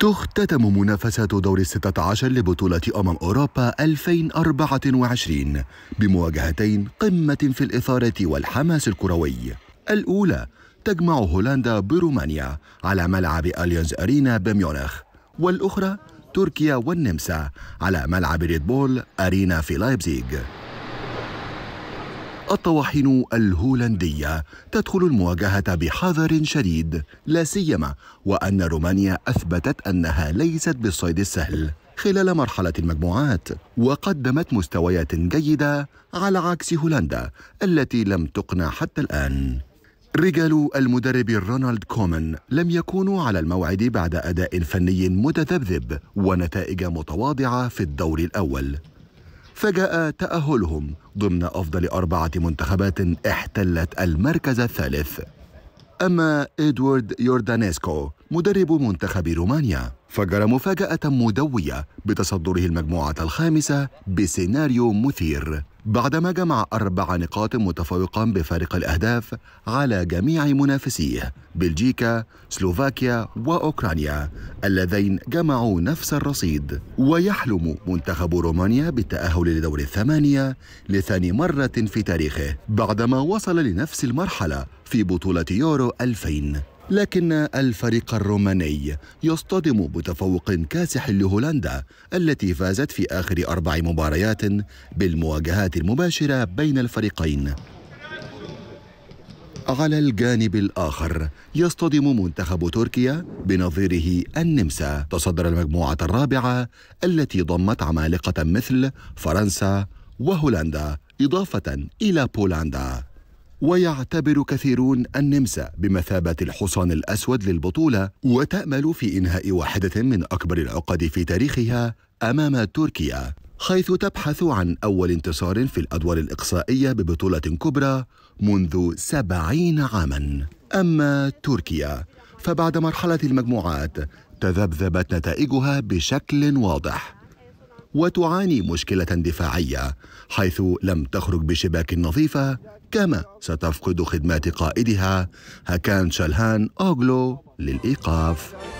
تختتم منافسات دور الستة عشر لبطولة أمم أوروبا 2024 بمواجهتين قمة في الإثارة والحماس الكروي الأولى تجمع هولندا برومانيا على ملعب أليانز أرينا بميونخ والأخرى تركيا والنمسا على ملعب ريد بول أرينا في لايبزيغ الطواحين الهولندية تدخل المواجهة بحذر شديد لا سيما وأن رومانيا أثبتت أنها ليست بالصيد السهل خلال مرحلة المجموعات وقدمت مستويات جيدة على عكس هولندا التي لم تقنع حتى الآن رجال المدرب رونالد كومان لم يكونوا على الموعد بعد أداء فني متذبذب ونتائج متواضعة في الدور الأول فجاء تأهلهم ضمن أفضل أربعة منتخبات احتلت المركز الثالث أما إدوارد يوردانيسكو مدرب منتخب رومانيا فجر مفاجأة مدوية بتصدره المجموعة الخامسة بسيناريو مثير بعدما جمع أربع نقاط متفوقا بفارق الأهداف على جميع منافسيه بلجيكا، سلوفاكيا وأوكرانيا اللذين جمعوا نفس الرصيد ويحلم منتخب رومانيا بالتأهل لدور الثمانية لثاني مرة في تاريخه بعدما وصل لنفس المرحلة في بطولة يورو 2000 لكن الفريق الروماني يصطدم بتفوق كاسح لهولندا التي فازت في آخر أربع مباريات بالمواجهات المباشرة بين الفريقين على الجانب الآخر يصطدم منتخب تركيا بنظيره النمسا تصدر المجموعة الرابعة التي ضمت عمالقة مثل فرنسا وهولندا إضافة إلى بولندا ويعتبر كثيرون النمسا بمثابة الحصان الأسود للبطولة وتأمل في إنهاء واحدة من أكبر العقد في تاريخها أمام تركيا حيث تبحث عن أول انتصار في الأدوار الإقصائية ببطولة كبرى منذ سبعين عاماً أما تركيا فبعد مرحلة المجموعات تذبذبت نتائجها بشكل واضح وتعاني مشكلة دفاعية حيث لم تخرج بشباك نظيفة كما ستفقد خدمات قائدها هكان شالهان أوغلو للإيقاف